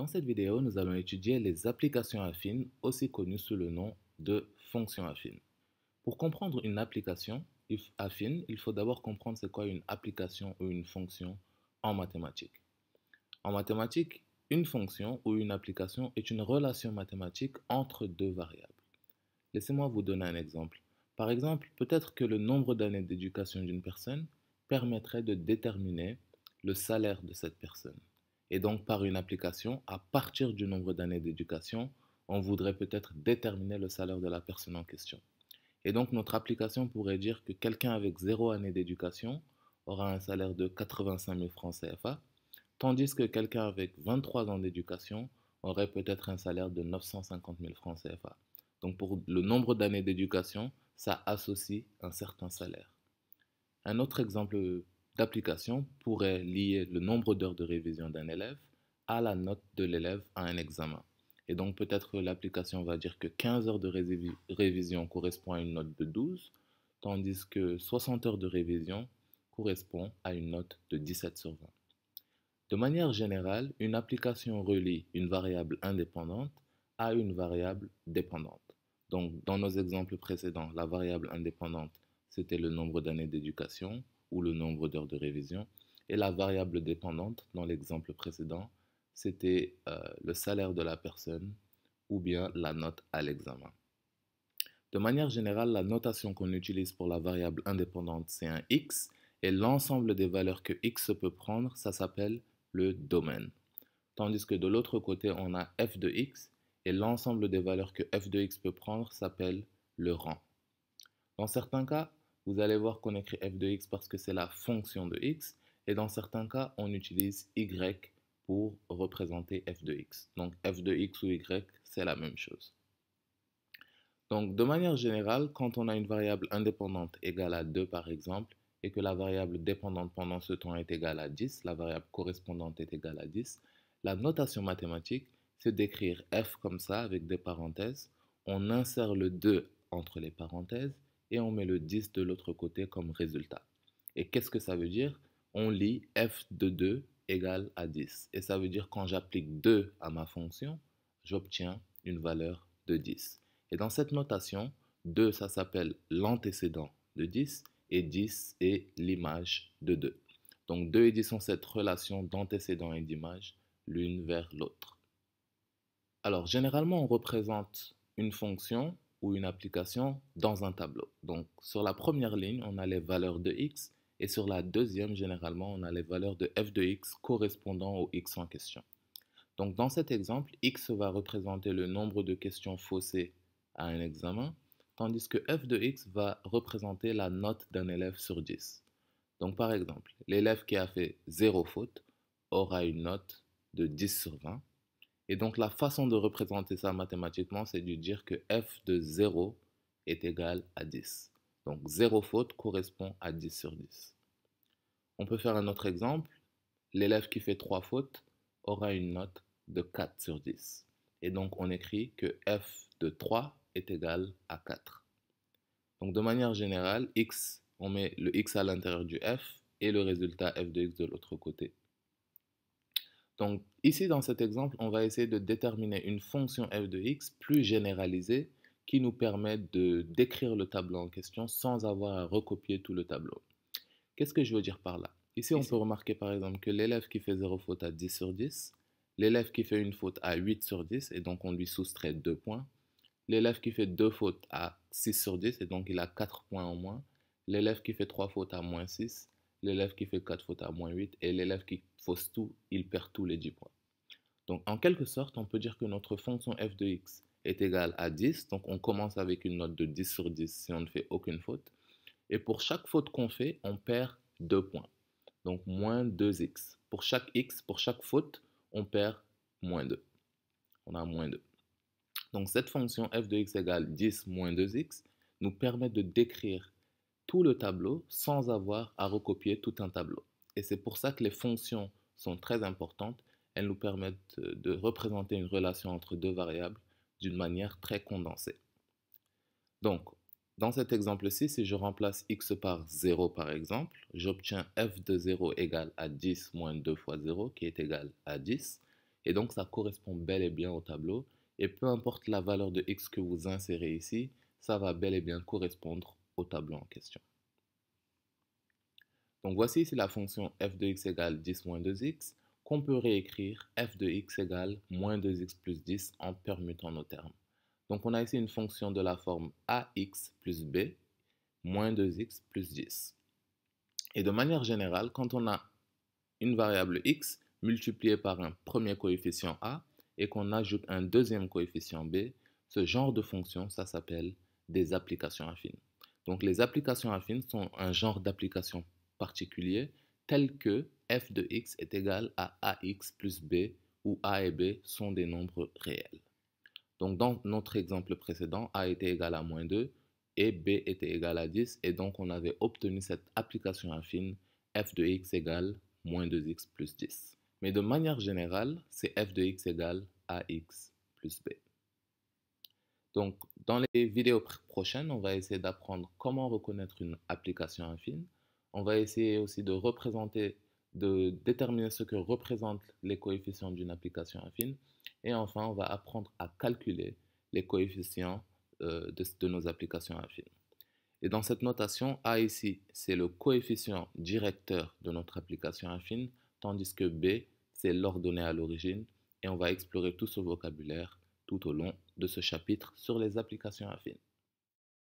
Dans cette vidéo, nous allons étudier les applications affines, aussi connues sous le nom de fonctions affines. Pour comprendre une application affine, il faut d'abord comprendre ce qu'est une application ou une fonction en mathématiques. En mathématiques, une fonction ou une application est une relation mathématique entre deux variables. Laissez-moi vous donner un exemple. Par exemple, peut-être que le nombre d'années d'éducation d'une personne permettrait de déterminer le salaire de cette personne. Et donc, par une application, à partir du nombre d'années d'éducation, on voudrait peut-être déterminer le salaire de la personne en question. Et donc, notre application pourrait dire que quelqu'un avec zéro année d'éducation aura un salaire de 85 000 francs CFA, tandis que quelqu'un avec 23 ans d'éducation aurait peut-être un salaire de 950 000 francs CFA. Donc, pour le nombre d'années d'éducation, ça associe un certain salaire. Un autre exemple l'application pourrait lier le nombre d'heures de révision d'un élève à la note de l'élève à un examen. Et donc peut-être que l'application va dire que 15 heures de révision correspond à une note de 12, tandis que 60 heures de révision correspond à une note de 17 sur 20. De manière générale, une application relie une variable indépendante à une variable dépendante. Donc dans nos exemples précédents, la variable indépendante, c'était le nombre d'années d'éducation ou le nombre d'heures de révision. Et la variable dépendante, dans l'exemple précédent, c'était euh, le salaire de la personne ou bien la note à l'examen. De manière générale, la notation qu'on utilise pour la variable indépendante, c'est un x, et l'ensemble des valeurs que x peut prendre, ça s'appelle le domaine. Tandis que de l'autre côté, on a f de x, et l'ensemble des valeurs que f de x peut prendre s'appelle le rang. Dans certains cas, vous allez voir qu'on écrit f de x parce que c'est la fonction de x. Et dans certains cas, on utilise y pour représenter f de x. Donc f de x ou y, c'est la même chose. Donc de manière générale, quand on a une variable indépendante égale à 2 par exemple, et que la variable dépendante pendant ce temps est égale à 10, la variable correspondante est égale à 10, la notation mathématique, c'est d'écrire f comme ça avec des parenthèses, on insère le 2 entre les parenthèses, et on met le 10 de l'autre côté comme résultat. Et qu'est-ce que ça veut dire On lit f de 2 égale à 10. Et ça veut dire quand j'applique 2 à ma fonction, j'obtiens une valeur de 10. Et dans cette notation, 2, ça s'appelle l'antécédent de 10 et 10 est l'image de 2. Donc 2 et 10 sont cette relation d'antécédent et d'image l'une vers l'autre. Alors généralement, on représente une fonction ou une application dans un tableau. Donc sur la première ligne, on a les valeurs de x et sur la deuxième, généralement, on a les valeurs de f de x correspondant au x en question. Donc dans cet exemple, x va représenter le nombre de questions faussées à un examen, tandis que f de x va représenter la note d'un élève sur 10. Donc par exemple, l'élève qui a fait 0 faute aura une note de 10 sur 20, et donc la façon de représenter ça mathématiquement, c'est de dire que f de 0 est égal à 10. Donc 0 faute correspond à 10 sur 10. On peut faire un autre exemple. L'élève qui fait 3 fautes aura une note de 4 sur 10. Et donc on écrit que f de 3 est égal à 4. Donc de manière générale, x, on met le x à l'intérieur du f et le résultat f de x de l'autre côté. Donc ici, dans cet exemple, on va essayer de déterminer une fonction f de x plus généralisée qui nous permet de décrire le tableau en question sans avoir à recopier tout le tableau. Qu'est-ce que je veux dire par là Ici, on peut remarquer par exemple que l'élève qui fait 0 faute à 10 sur 10, l'élève qui fait une faute à 8 sur 10, et donc on lui soustrait 2 points, l'élève qui fait 2 fautes à 6 sur 10, et donc il a 4 points en moins, l'élève qui fait 3 fautes à moins 6, l'élève qui fait 4 fautes à moins 8 et l'élève qui fausse tout, il perd tous les 10 points. Donc en quelque sorte, on peut dire que notre fonction f de x est égale à 10. Donc on commence avec une note de 10 sur 10 si on ne fait aucune faute. Et pour chaque faute qu'on fait, on perd 2 points. Donc moins 2x. Pour chaque x, pour chaque faute, on perd moins 2. On a moins 2. Donc cette fonction f de x égale 10 moins 2x nous permet de décrire le tableau sans avoir à recopier tout un tableau. Et c'est pour ça que les fonctions sont très importantes. Elles nous permettent euh, de représenter une relation entre deux variables d'une manière très condensée. Donc, dans cet exemple-ci, si je remplace x par 0 par exemple, j'obtiens f de 0 égale à 10 moins 2 fois 0 qui est égal à 10. Et donc ça correspond bel et bien au tableau. Et peu importe la valeur de x que vous insérez ici, ça va bel et bien correspondre tableau en question. Donc voici ici la fonction f de x égale 10 moins 2x qu'on peut réécrire f de x égale moins 2x plus 10 en permutant nos termes. Donc on a ici une fonction de la forme ax plus b moins 2x plus 10. Et de manière générale, quand on a une variable x multipliée par un premier coefficient a et qu'on ajoute un deuxième coefficient b, ce genre de fonction, ça s'appelle des applications affines. Donc les applications affines sont un genre d'application particulier tel que f de x est égal à ax plus b où a et b sont des nombres réels. Donc dans notre exemple précédent, a était égal à moins 2 et b était égal à 10 et donc on avait obtenu cette application affine f de x égale moins 2x plus 10. Mais de manière générale, c'est f de x égale ax plus b. Donc, dans les vidéos prochaines, on va essayer d'apprendre comment reconnaître une application affine. On va essayer aussi de représenter, de déterminer ce que représentent les coefficients d'une application affine. Et enfin, on va apprendre à calculer les coefficients euh, de, de nos applications affines. Et dans cette notation, A ici, c'est le coefficient directeur de notre application affine, tandis que B, c'est l'ordonnée à l'origine. Et on va explorer tout ce vocabulaire tout au long de ce chapitre sur les applications affines.